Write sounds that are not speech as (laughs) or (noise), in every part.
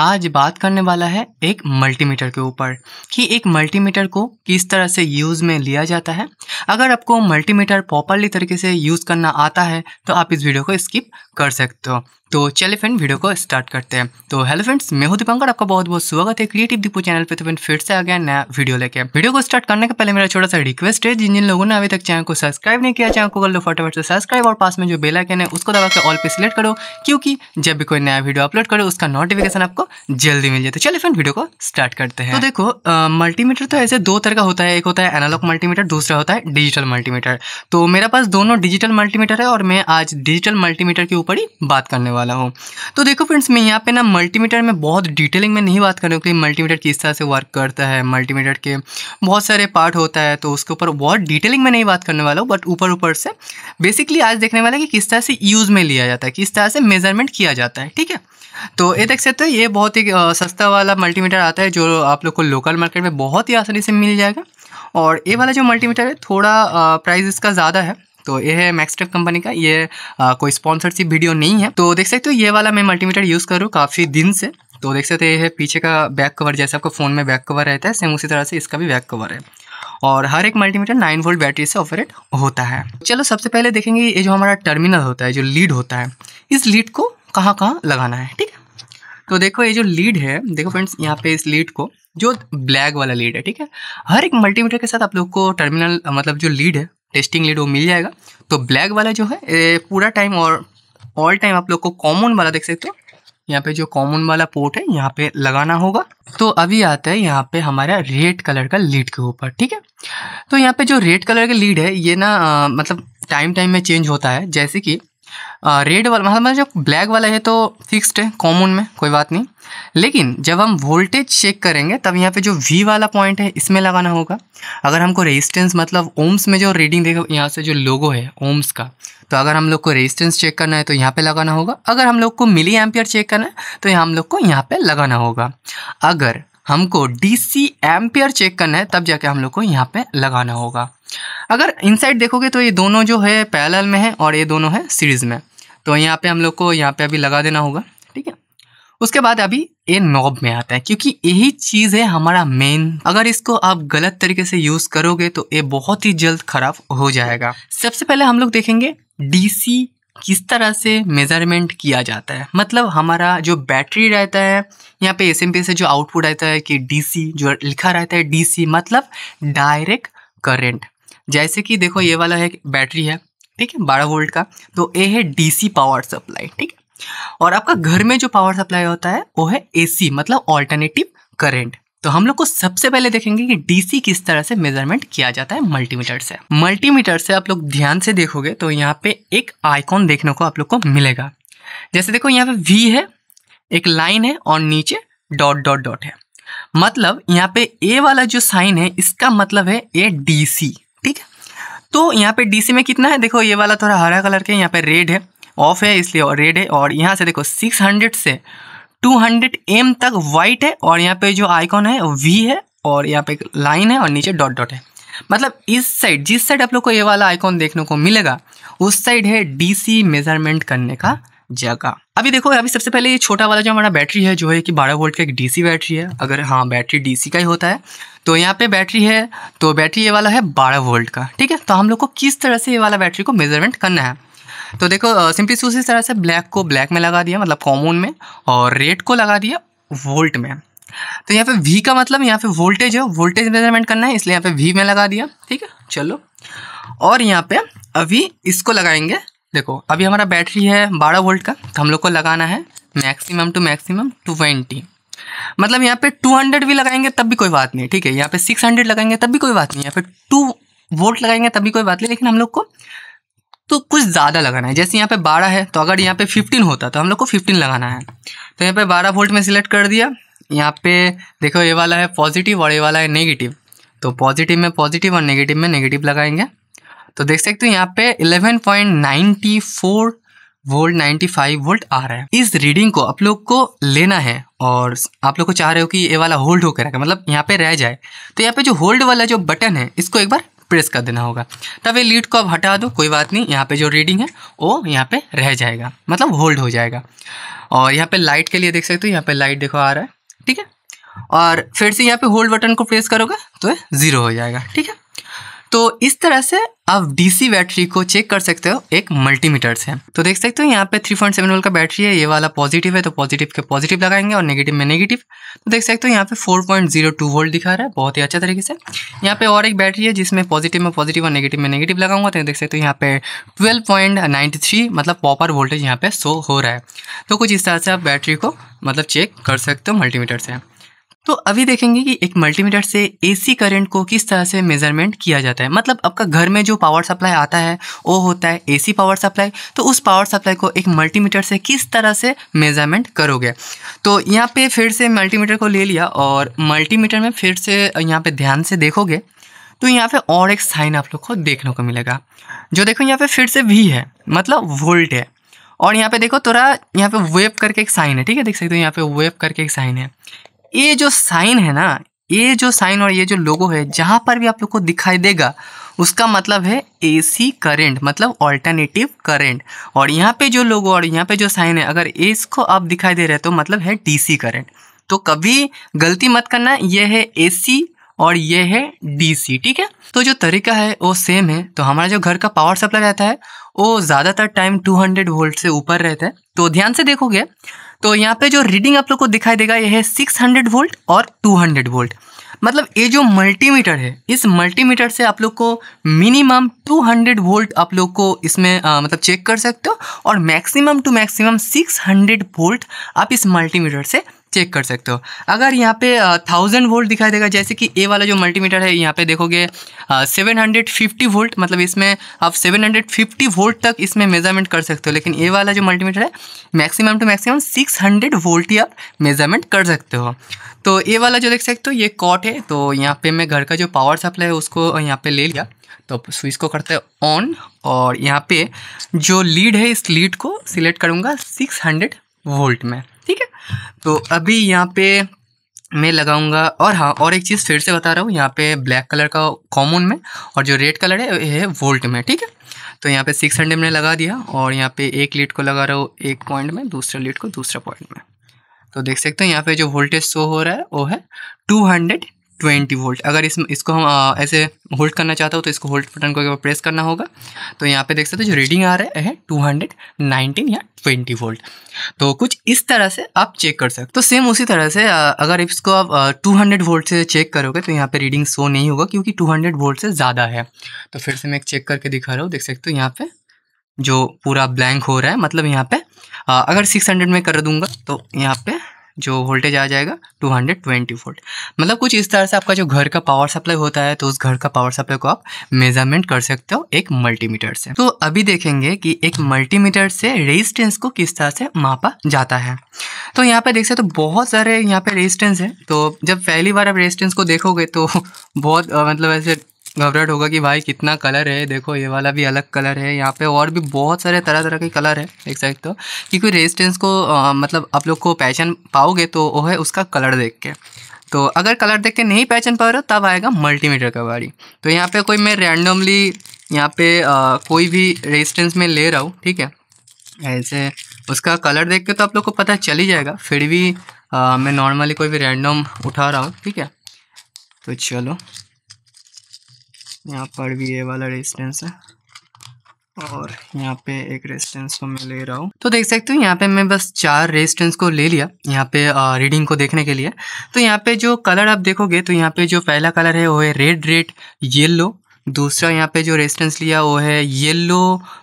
आज बात करने वाला है एक मल्टीमीटर के ऊपर कि एक मल्टीमीटर को किस तरह से यूज़ में लिया जाता है अगर आपको मल्टीमीटर प्रॉपरली तरीके से यूज़ करना आता है तो आप इस वीडियो को स्किप कर सकते हो तो चलिए फ्रेंड वीडियो को स्टार्ट करते हैं तो हेलो फ्रेंड्स मैं हूं दीपंकर आपका बहुत बहुत स्वागत है क्रिएटिव दीपू चैनल पे तो फ्रेंड फिर से आ गया नया वीडियो लेके वीडियो को स्टार्ट करने के पहले मेरा छोटा सा रिक्वेस्ट है जिन जिन लोगों ने अभी तक चैनल को सब्सक्राइब नहीं किया चैनल को कर लो फटाफट से सब्सक्राइब और पास में जो बेलाइकन है उसको दबा के ऑल पे सिलेक्ट करो क्योंकि जब भी कोई नया वीडियो अपलोड करो उसका नोटिफिकेशन आपको जल्दी मिल जाए तो चलिए फ्रेंड वीडियो को स्टार्ट करते हैं तो देखो मल्टीमीटर तो ऐसे दो तरह का होता है एक होता है एनालॉग मल्टीमीटर दूसरा होता है डिजिटल मल्टीमीटर तो मेरे पास दोनों डिजिटल मल्टीमीटर है और मैं आज डिजिटल मल्टीमीटर के ऊपर ही बात करने वाला वाला हूँ तो देखो फ्रेंड्स मैं यहाँ पे ना मल्टीमीटर में बहुत डिटेलिंग में नहीं बात करने के लिए मल्टीमीटर किस तरह से वर्क करता है मल्टीमीटर के बहुत सारे पार्ट होता है तो उसके ऊपर बहुत डिटेलिंग में नहीं बात करने वाला हूँ बट ऊपर ऊपर से बेसिकली आज देखने वाला है कि किस तरह से यूज़ में लिया जाता है किस तरह से मेजरमेंट किया जाता है ठीक है तो ये देख सकते हो ये बहुत ही सस्ता वाला मल्टीमीटर आता है जो आप लोग को लोकल मार्केट में बहुत ही आसानी से मिल जाएगा और ये वाला जो मल्टीमीटर है थोड़ा प्राइस इसका ज़्यादा है तो ये है मैक्सटेप कंपनी का ये आ, कोई स्पॉन्सरशिप वीडियो नहीं है तो देख सकते हो ये वाला मैं मल्टीमीटर यूज़ कर रहा हूँ काफ़ी दिन से तो देख सकते है पीछे का बैक कवर जैसे आपको फ़ोन में बैक कवर रहता है सेम उसी तरह से इसका भी बैक कवर है और हर एक मल्टीमीटर 9 वोल्ट बैटरी से ऑपरेट होता है चलो सबसे पहले देखेंगे ये जो हमारा टर्मिनल होता है जो लीड होता है इस लीड को कहाँ कहाँ लगाना है ठीक है तो देखो ये जो लीड है देखो फ्रेंड्स यहाँ पे इस लीड को जो ब्लैक वाला लीड है ठीक है हर एक मल्टीमीटर के साथ आप लोग को टर्मिनल मतलब जो लीड है टेस्टिंग लीड वो मिल जाएगा तो ब्लैक वाला जो है पूरा टाइम और ऑल टाइम आप लोग को कॉमन वाला देख सकते हो यहाँ पे जो कॉमन वाला पोर्ट है यहाँ पे लगाना होगा तो अभी आता है यहाँ पे हमारा रेड कलर का लीड के ऊपर ठीक है तो यहाँ पे जो रेड कलर का लीड है ये ना आ, मतलब टाइम टाइम में चेंज होता है जैसे कि रेड वाला मतलब जो ब्लैक वाला है तो फिक्स्ड है कॉमन में कोई बात नहीं लेकिन जब हम वोल्टेज चेक करेंगे तब यहाँ पे जो वी वाला पॉइंट है इसमें लगाना होगा अगर हमको रेजिस्टेंस मतलब ओम्स में जो रीडिंग देखो यहाँ से जो लोगो है ओम्स का तो अगर हम लोग को रेजिस्टेंस चेक करना है तो यहाँ पे लगाना होगा अगर हम लोग को मिली एम्पियर चेक करना है तो यहाँ हम लोग को यहाँ पर लगाना होगा अगर हमको डी सी एम्पियर चेक करना है तब जाके हम लोग को यहाँ पे लगाना होगा अगर इनसाइड देखोगे तो ये दोनों जो है पैरल में है और ये दोनों है सीरीज़ में तो यहाँ पे हम लोग को यहाँ पे अभी लगा देना होगा ठीक है उसके बाद अभी ये नॉब में आता है क्योंकि यही चीज़ है हमारा मेन अगर इसको आप गलत तरीके से यूज़ करोगे तो ये बहुत ही जल्द खराब हो जाएगा सबसे पहले हम लोग देखेंगे डीसी किस तरह से मेज़रमेंट किया जाता है मतलब हमारा जो बैटरी रहता है यहाँ पे एस से जो आउटपुट रहता है कि डीसी जो लिखा रहता है डीसी मतलब डायरेक्ट करंट जैसे कि देखो ये वाला है बैटरी है ठीक है बारह वोल्ट का तो ये है डीसी पावर सप्लाई ठीक है और आपका घर में जो पावर सप्लाई होता है वो है एसी मतलब ऑल्टरनेटिव करेंट तो हम लोग को सबसे पहले देखेंगे कि डीसी किस तरह से मेजरमेंट किया जाता है मल्टीमीटर से मल्टीमीटर से आप लोग ध्यान से देखोगे तो यहाँ पे एक आइकॉन देखने को आप लोग को मिलेगा जैसे देखो यहाँ पे वी है एक लाइन है और नीचे डॉट डॉट डॉट है मतलब यहाँ पे ए वाला जो साइन है इसका मतलब है ए डी सी ठीक है तो यहाँ पे डीसी में कितना है देखो ये वाला थोड़ा हरा कलर के यहाँ पे रेड है ऑफ है इसलिए रेड है और यहाँ से देखो 600 से 200 एम तक वाइट है और यहाँ पे जो आइकॉन है वी है और यहाँ पे लाइन है और नीचे डॉट डॉट है मतलब इस साइड जिस साइड आप लोग को ये वाला आइकॉन देखने को मिलेगा उस साइड है डी मेजरमेंट करने का जगह अभी देखो अभी सबसे पहले ये छोटा वाला जो हमारा बैटरी है जो है कि 12 वोल्ट का एक डीसी बैटरी है अगर हाँ बैटरी डीसी का ही होता है तो यहाँ पे बैटरी है तो बैटरी ये वाला है 12 वोल्ट का ठीक है तो हम लोग को किस तरह से ये वाला बैटरी को मेजरमेंट करना है तो देखो सिंपली से उसी तरह से ब्लैक को ब्लैक में लगा दिया मतलब कॉमन में और रेड को लगा दिया वोल्ट में तो यहाँ पे वी का मतलब यहाँ पे वोल्टेज है वोल्टेज मेजरमेंट करना है इसलिए यहाँ पे वी में लगा दिया ठीक है चलो और यहाँ पे अभी इसको लगाएंगे देखो अभी हमारा बैटरी है बारह वोल्ट का तो हम लोग को लगाना है मैक्सिमम टू मैक्सिमम ट्वेंटी मतलब यहाँ पे टू हंड्रेड भी लगाएंगे तब भी कोई बात नहीं ठीक है यहाँ पे सिक्स हंड्रेड लगाएंगे तब भी कोई बात नहीं यहाँ पे टू वोल्ट लगाएंगे तब भी कोई बात नहीं लेकिन हम लोग को तो कुछ ज़्यादा लगाना है जैसे यहाँ पे बारह है तो अगर यहाँ पे फिफ्टीन होता तो हम लोग को फिफ्टीन लगाना है तो यहाँ पे बारह वोल्ट में सिलेक्ट कर दिया यहाँ पे देखो ये वाला है पॉजिटिव और ये वाला है नेगेटिव तो पॉजिटिव में पॉजिटिव और नेगेटिव में नेगेटिव लगाएंगे तो देख सकते हो यहाँ पे 11.94 वोल्ट 95 वोल्ट आ रहा है इस रीडिंग को आप लोग को लेना है और आप लोग को चाह रहे हो कि ये वाला होल्ड होकर रहेगा मतलब यहाँ पे रह जाए तो यहाँ पे जो होल्ड वाला जो बटन है इसको एक बार प्रेस कर देना होगा तब ये लीड को आप हटा दो कोई बात नहीं यहाँ पे जो रीडिंग है वो यहाँ पे रह जाएगा मतलब होल्ड हो जाएगा और यहाँ पे लाइट के लिए देख सकते हो यहाँ पे लाइट देखो आ रहा है ठीक है और फिर से यहाँ पे होल्ड बटन को प्रेस करोगे तो ज़ीरो हो जाएगा ठीक है तो इस तरह से आप डीसी बैटरी को चेक कर सकते हो एक मल्टीमीटर से तो देख सकते हो यहाँ पे 3.7 पॉइंट वोल्ट का बैटरी है ये वाला पॉजिटिव है तो पॉजिटिव के पॉजिटिव लगाएंगे और नेगेटिव में नेगेटिव तो देख सकते हो यहाँ पे 4.02 वोल्ट दिखा रहा है बहुत ही अच्छा तरीके से यहाँ पे और एक बैटरी है जिसमें पॉजिटिव में पॉजिटिव और नेगेटिव में नेगेटिव लगाऊंगा तो देख सकते हो यहाँ पे ट्वेल्व मतलब पॉपर वोल्टेज यहाँ पे शो हो रहा है तो कुछ इस तरह से आप बैटरी को मतलब चेक कर सकते हो मल्टीमीटर से तो अभी देखेंगे कि एक मल्टीमीटर से एसी करंट को किस तरह से मेजरमेंट किया जाता है मतलब आपका घर में जो पावर सप्लाई आता है वो होता है एसी पावर सप्लाई तो उस पावर सप्लाई को एक मल्टीमीटर से किस तरह से मेजरमेंट करोगे तो यहाँ पे फिर से मल्टीमीटर को ले लिया और मल्टीमीटर में फिर से यहाँ पे ध्यान से देखोगे तो यहाँ पर और एक साइन आप लोग को देखने को मिलेगा जो देखो यहाँ पे फिर से वी है मतलब वोल्ट है और यहाँ पे देखो थोड़ा यहाँ पे वेब करके एक साइन है ठीक है देख सकते हो यहाँ पे वेब करके एक साइन है ये जो साइन है ना ये जो साइन और ये जो लोगो है जहाँ पर भी आप लोग को दिखाई देगा उसका मतलब है एसी करंट मतलब ऑल्टरनेटिव करंट और यहाँ पे जो लोगो और यहाँ पे जो साइन है अगर इसको आप दिखाई दे रहे तो मतलब है डीसी करंट तो कभी गलती मत करना यह है एसी और ये है डीसी ठीक है तो जो तरीका है वो सेम है तो हमारा जो घर का पावर सप्लाई रहता है वो ज़्यादातर टाइम टू वोल्ट से ऊपर रहता है तो ध्यान से देखोगे तो यहाँ पे जो रीडिंग आप लोग को दिखाई देगा ये है हंड्रेड वोल्ट और हंड्रेड वोल्ट मतलब ये जो मल्टीमीटर है इस मल्टीमीटर से आप लोग को मिनिमम 200 वोल्ट आप लोग को इसमें आ, मतलब चेक कर सकते हो और मैक्सिमम टू मैक्सिमम 600 वोल्ट आप इस मल्टीमीटर से चेक कर सकते हो अगर यहाँ पे थाउजेंड वोल्ट दिखाई देगा जैसे कि ए वाला जो मल्टीमीटर है यहाँ पे देखोगे सेवन हंड्रेड फिफ्टी वोल्ट मतलब इसमें आप सेवन हंड्रेड फिफ्टी वोल्ट तक इसमें मेजरमेंट कर सकते हो लेकिन ए वाला जो मल्टीमीटर है maximum to maximum six hundred volt ही आप मेजरमेंट कर सकते हो तो ए वाला जो देख सकते हो ये कॉट है तो यहाँ पर मैं घर का जो पावर सप्लाई है उसको यहाँ पर ले लिया तो स्विच को करते हैं ऑन और यहाँ पे जो लीड है इस लीड को सिलेक्ट करूँगा सिक्स हंड्रेड वोल्ट में ठीक है तो अभी यहाँ पे मैं लगाऊंगा और हाँ और एक चीज़ फिर से बता रहा हूँ यहाँ पे ब्लैक कलर का कॉमन में और जो रेड कलर है ये है वोल्ट में ठीक है तो यहाँ पे सिक्स हंड्रेड मैंने लगा दिया और यहाँ पे एक लीड को लगा रहा हूँ एक पॉइंट में दूसरे लीड को दूसरा पॉइंट में तो देख सकते हो यहाँ पे जो वोल्टेज शो हो रहा है वो है टू हंड्रेड ट्वेंटी वोल्ट अगर इस इसको हम आ, ऐसे होल्ड करना चाहते हो तो इसको होल्ड बटन को प्रेस करना होगा तो यहाँ पे देख सकते हो जो रीडिंग आ रहा है टू हंड्रेड नाइनटीन या ट्वेंटी वोल्ट तो कुछ इस तरह से आप चेक कर सकते हो तो सेम उसी तरह से अगर इसको आप टू हंड्रेड वोल्ट से चेक करोगे तो यहाँ पे रीडिंग शो नहीं होगा क्योंकि टू हंड्रेड वोल्ट से ज़्यादा है तो फिर से मैं एक चेक करके दिखा रहा हूँ देख सकते हो यहाँ पर जो पूरा ब्लैंक हो रहा है मतलब यहाँ पर अगर अगर हंड्रेड में कर दूंगा तो यहाँ पर जो वोल्टेज आ जाएगा 220 वोल्ट मतलब कुछ इस तरह से आपका जो घर का पावर सप्लाई होता है तो उस घर का पावर सप्लाई को आप मेजरमेंट कर सकते हो एक मल्टीमीटर से तो अभी देखेंगे कि एक मल्टीमीटर से रेजिस्टेंस को किस तरह से मापा जाता है तो यहाँ पे देख सकते हो तो बहुत सारे यहाँ पे रेजिस्टेंस है तो जब पहली बार आप रेजिस्टेंस को देखोगे तो (laughs) बहुत मतलब ऐसे घबराहट होगा कि भाई कितना कलर है देखो ये वाला भी अलग कलर है यहाँ पे और भी बहुत सारे तरह तरह के कलर है देख सकते हो क्योंकि रेजिस्टेंस को आ, मतलब आप लोग को पहचान पाओगे तो वो है उसका कलर देख के तो अगर कलर देख के नहीं पहचान पा रहे हो तब आएगा मल्टीमीटर का गाड़ी तो यहाँ पे कोई मैं रैंडमली यहाँ पे आ, कोई भी रेजिस्टेंस में ले रहा हूँ ठीक है ऐसे उसका कलर देख के तो आप लोग को पता चल ही जाएगा फिर भी आ, मैं नॉर्मली कोई भी रैंडम उठा रहा हूँ ठीक है तो चलो यहाँ पर भी ये वाला रेजिस्टेंस है और यहाँ पे एक रेजिस्टेंस को मैं ले रहा हूँ तो देख सकते हो यहाँ पे मैं बस चार रेजिस्टेंस को ले लिया यहाँ पे रीडिंग को देखने के लिए तो यहाँ पे जो कलर आप देखोगे तो यहाँ पे जो पहला कलर है वो है रेड रेड येलो दूसरा यहाँ पे जो रेजिस्टेंस लिया वो है येलो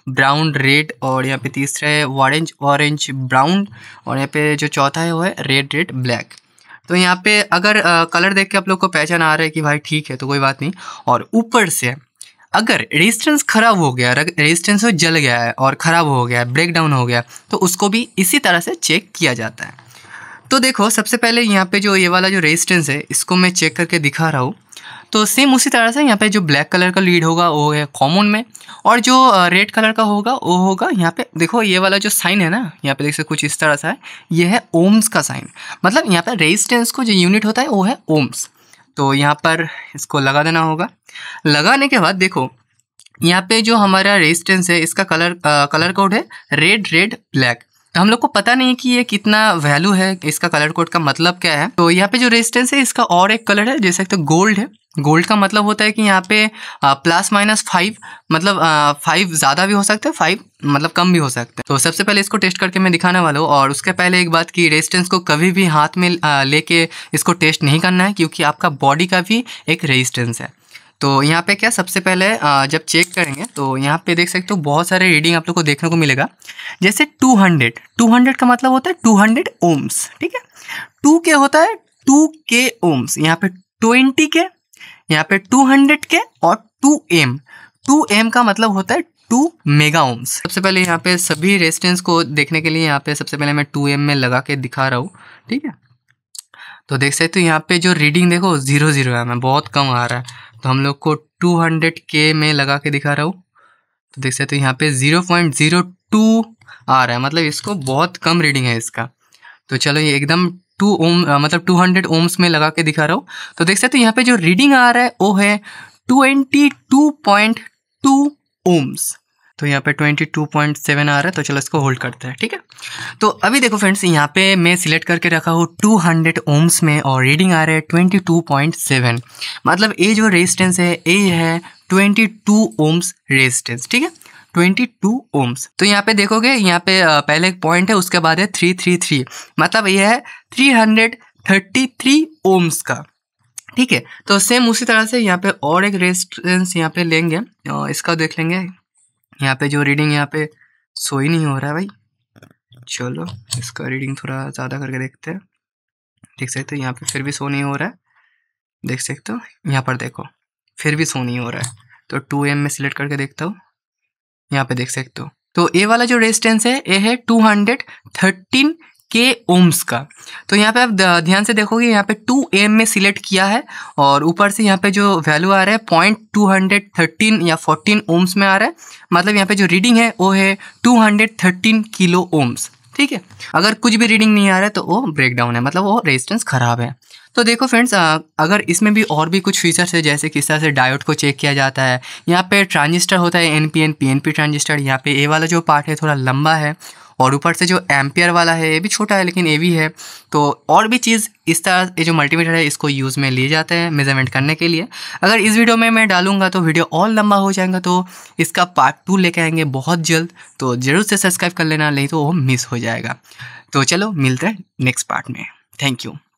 ब्राउन रेड और यहाँ पे तीसरा है ऑरेंज ऑरेंज ब्राउन और यहाँ पे जो चौथा है वो है रेड रेड ब्लैक तो यहाँ पे अगर कलर देख के आप लोग को पहचान आ रहा है कि भाई ठीक है तो कोई बात नहीं और ऊपर से अगर रेजिस्टेंस खराब हो गया रेजिस्टेंस जल गया है और ख़राब हो गया है ब्रेक डाउन हो गया तो उसको भी इसी तरह से चेक किया जाता है तो देखो सबसे पहले यहाँ पे जो ये वाला जो रेजिस्टेंस है इसको मैं चेक करके दिखा रहा हूँ तो सेम उसी तरह से यहाँ पे जो ब्लैक कलर का लीड होगा वो है कॉमन में और जो रेड कलर का होगा वो होगा यहाँ पे देखो ये वाला जो साइन है ना यहाँ पे देख सकते कुछ इस तरह सा है ये है ओम्स का साइन मतलब यहाँ पर रेजिस्टेंस को जो यूनिट होता है वो है ओम्स तो यहाँ पर इसको लगा देना होगा लगाने के बाद देखो यहाँ पे जो हमारा रेजिस्टेंस है इसका कलर आ, कलर कोड है रेड रेड ब्लैक हम लोग को पता नहीं कि ये कितना वैल्यू है इसका कलर कोड का मतलब क्या है तो यहाँ पे जो रेजिस्टेंस है इसका और एक कलर है जैसे तो गोल्ड है गोल्ड का मतलब होता है कि यहाँ पे प्लस माइनस फाइव मतलब फाइव ज़्यादा भी हो सकता है फाइव मतलब कम भी हो सकता है तो सबसे पहले इसको टेस्ट करके मैं दिखाने वाला हूँ और उसके पहले एक बात कि रेजिस्टेंस को कभी भी हाथ में लेके इसको टेस्ट नहीं करना है क्योंकि आपका बॉडी का भी एक रेजिस्टेंस है तो यहाँ पे क्या सबसे पहले जब चेक करेंगे तो यहाँ पे देख सकते हो बहुत सारे रीडिंग आप लोग को देखने को मिलेगा जैसे 200 200 का मतलब होता है 200 ओम्स ठीक है टू के होता है टू के ओम्स यहाँ पे ट्वेंटी के यहाँ पे टू हंड्रेड के और टू एम टू एम का मतलब होता है टू मेगा ओम्स सबसे पहले यहाँ पे सभी रेजिस्टेंस को देखने के लिए यहाँ पे सबसे पहले मैं टू एम में लगा के दिखा रहा हूँ ठीक है तो देख सकते हो यहाँ पे जो रीडिंग देखो जीरो जीरो है मैं बहुत कम आ रहा है तो हम लोग को 200 के में लगा के दिखा रहा हूँ तो देख सकते हो यहाँ पे 0.02 आ रहा है मतलब इसको बहुत कम रीडिंग है इसका तो चलो ये एकदम टू ओम मतलब 200 ओम्स में लगा के दिखा रहा हूँ तो देख सकते हो यहाँ पे जो रीडिंग आ रहा है वो है 22.2 ओम्स तो यहाँ पे 22.7 आ रहा है तो चलो इसको होल्ड करते हैं ठीक है तो अभी देखो फ्रेंड्स यहाँ पे मैं सिलेक्ट करके रखा हूँ 200 ओम्स में और रीडिंग आ रहा है 22.7 मतलब ये जो रेजिस्टेंस है ये है 22 ओम्स रेजिस्टेंस ठीक है 22 ओम्स तो यहाँ पे देखोगे यहाँ पे पहले एक पॉइंट है उसके बाद है थ्री थ्री थ्री मतलब ये है थ्री ओम्स का ठीक है तो सेम उसी तरह से यहाँ पे और एक रेजिस्टेंस यहाँ पे लेंगे इसका देख लेंगे यहाँ पे जो रीडिंग यहाँ पे सो ही नहीं हो रहा है भाई चलो इसका रीडिंग थोड़ा ज़्यादा करके देखते हैं देख सकते हो यहाँ पे फिर भी सो नहीं हो रहा है देख सकते हो यहाँ पर देखो फिर भी सो नहीं हो रहा है तो टू एम में सिलेक्ट करके देखता हूँ यहाँ पे देख सकते हो तो ये वाला जो रेजिस्टेंस है ये है टू हंड्रेड थर्टीन के ओम्स का तो यहाँ पे आप ध्यान से देखोगे यहाँ पे टू एम में सिलेक्ट किया है और ऊपर से यहाँ पे जो वैल्यू आ रहा है पॉइंट टू हंड्रेड थर्टीन या फोर्टीन ओम्स में आ रहा है मतलब यहाँ पे जो रीडिंग है वो है two hundred thirteen kilo ohms ठीक है अगर कुछ भी रीडिंग नहीं आ रहा है तो वो ब्रेकडाउन है मतलब वो रेजिस्टेंस खराब है तो देखो फ्रेंड्स अगर इसमें भी और भी कुछ फीचर्स है जैसे किस तरह से डायोड को चेक किया जाता है यहाँ पे ट्रांजिस्टर होता है N P N P N P transistor यहाँ पे ए वाला जो पार्ट है थोड़ा लंबा है और ऊपर से जो एम्पियर वाला है ये भी छोटा है लेकिन भी है तो और भी चीज़ इस तरह ये जो मल्टीमीटर है इसको यूज़ में लिए जाते हैं मेजरमेंट करने के लिए अगर इस वीडियो में मैं डालूंगा तो वीडियो और लंबा हो जाएगा तो इसका पार्ट टू लेके आएंगे बहुत जल्द तो ज़रूर से सब्सक्राइब कर लेना नहीं तो वो मिस हो जाएगा तो चलो मिलते हैं नेक्स्ट पार्ट में थैंक यू